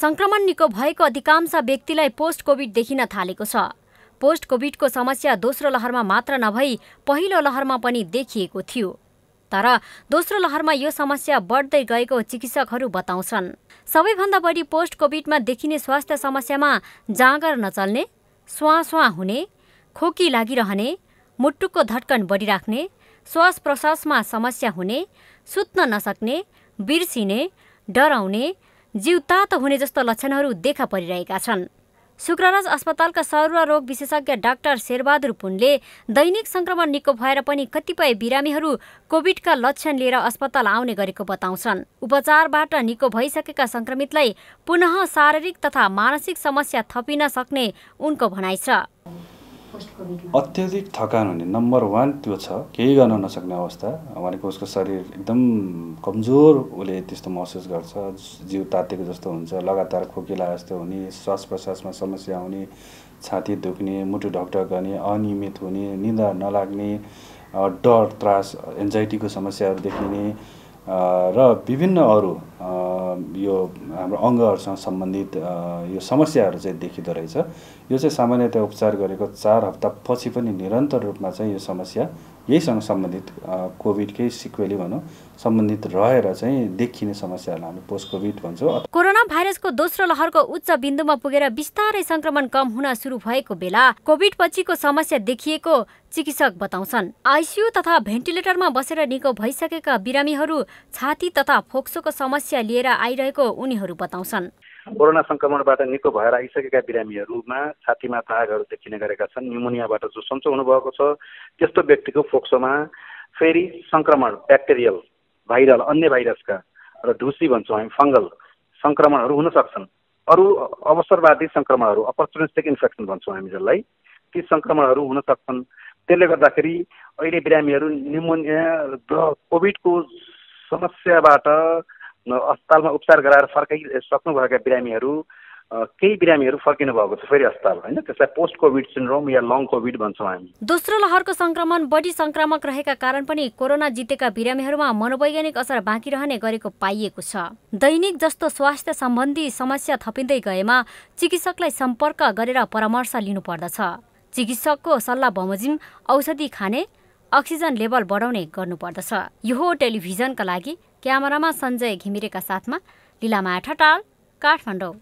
संक्रमण निको भएको अधिकांश व्यक्तिलाई पोस्ट कोभिड देखिन थालेको छ पोस्ट कोभिडको समस्या दोस्रो लहरमा मात्र नभई पहिलो लहरमा पनि देखिएको थियो तर दोस्रो लहरमा यो समस्या बढ्दै गएको चिकित्सकहरू बताउँछन् सबैभन्दा बढी पोस्ट कोभिडमा देखिने स्वास्थ्य समस्यामा जाँगर नचल्ने स्वाँ स्वाँ हुने खोकी लागिरहने मुटुको धड्कन बढिराख्ने श्वास प्रश्वासमा समस्या हुने सुत्न नसक्ने बिर्सिने डराउने जिउ तातो हुने जस्तो लक्षणहरू देखा परिरहेका छन् शुक्रराज अस्पतालका रोग विशेषज्ञ डाक्टर शेरबहादुर पुनले दैनिक संक्रमण निको भएर पनि कतिपय बिरामीहरू कोभिडका लक्षण लिएर अस्पताल आउने गरेको बताउँछन् उपचारबाट निको भइसकेका संक्रमितलाई पुनः शारीरिक तथा मानसिक समस्या थपिन सक्ने उनको भनाइ छ अत्यधिक थकान हुने नम्बर वान त्यो छ केही गर्न नसक्ने अवस्था भनेको उसको शरीर एकदम कमजोर उसले त्यस्तो महसुस गर्छ जिउ तातेको जस्तो हुन्छ लगातार खोकिला जस्तो हुने श्वास प्रश्वासमा समस्या आउने छाती दुख्ने मुटु ढकढक गर्ने अनियमित हुने निन्द्रा नलाग्ने डर त्रास एन्जाइटीको समस्याहरू देखिने र विभिन्न अरू यो हाम्रो अङ्गहरूसँग सम्बन्धित यो समस्याहरू चाहिँ देखिँदो रहेछ यो चाहिँ सामान्यतया उपचार गरेको चार हप्तापछि पनि निरन्तर रूपमा चाहिँ यो समस्या यहीसँग सम्बन्धित कोभिडकै सिक्वेली भनौँ सम्बन्धित रहेर चाहिँ देखिने समस्याहरूलाई हामी पोस्ट कोभिड भन्छौँ कोरोना भाइरसको दोस्रो लहरको उच्च बिन्दुमा पुगेर बिस्तारै संक्रमण कम हुन सुरु भएको बेला कोभिड पछिको समस्या देखिएको चिकित्सक बताउँछन् आइसियु तथा भेन्टिलेटरमा बसेर निको भइसकेका बिरामीहरू छाती तथा फोक्सोको समस्या लिएर आइरहेको उनीहरू बताउँछन् कोरोना सङ्क्रमणबाट निको भएर आइसकेका बिरामीहरूमा छातीमा दागहरू देखिने गरेका छन् न्युमोनियाबाट जो सन्चो हुनुभएको छ त्यस्तो व्यक्तिको फोक्सोमा फेरि सङ्क्रमण ब्याक्टेरियल भाइरल अन्य भाइरसका र ढुसी भन्छौँ हामी फङ्गल सङ्क्रमणहरू हुन सक्छन् अरू अवसरवादी सङ्क्रमणहरू अपर्चुनिस्टिक इन्फेक्सन भन्छौँ हामी जसलाई ती सङ्क्रमणहरू हुन सक्छन् त्यसले गर्दाखेरि अहिले बिरामीहरू निमोनिया र कोभिडको समस्याबाट अस्पतालमा उपचार गराएर सक्नुभएका बिरामीहरू केही बिरामीहरू फर्किनु भएको छ फेरि अस्पताल होइन त्यसलाई पोस्ट कोभिड सिन्ड्रोम या लङ कोभिड भन्छौँ हामी दोस्रो लहरको सङ्क्रमण बढी सङ्क्रामक रहेका कारण पनि कोरोना जितेका बिरामीहरूमा मनोवैज्ञानिक असर बाँकी रहने गरेको पाइएको छ दैनिक जस्तो स्वास्थ्य सम्बन्धी समस्या थपिँदै गएमा चिकित्सकलाई सम्पर्क गरेर परामर्श लिनुपर्दछ चिकित्सकको सल्लाह बमोजिम औषधि खाने अक्सिजन लेभल बढाउने गर्नुपर्दछ यो टेलिभिजनका लागि क्यामरामा सञ्जय घिमिरेका साथमा लिलामाया ठटाल काठमाडौँ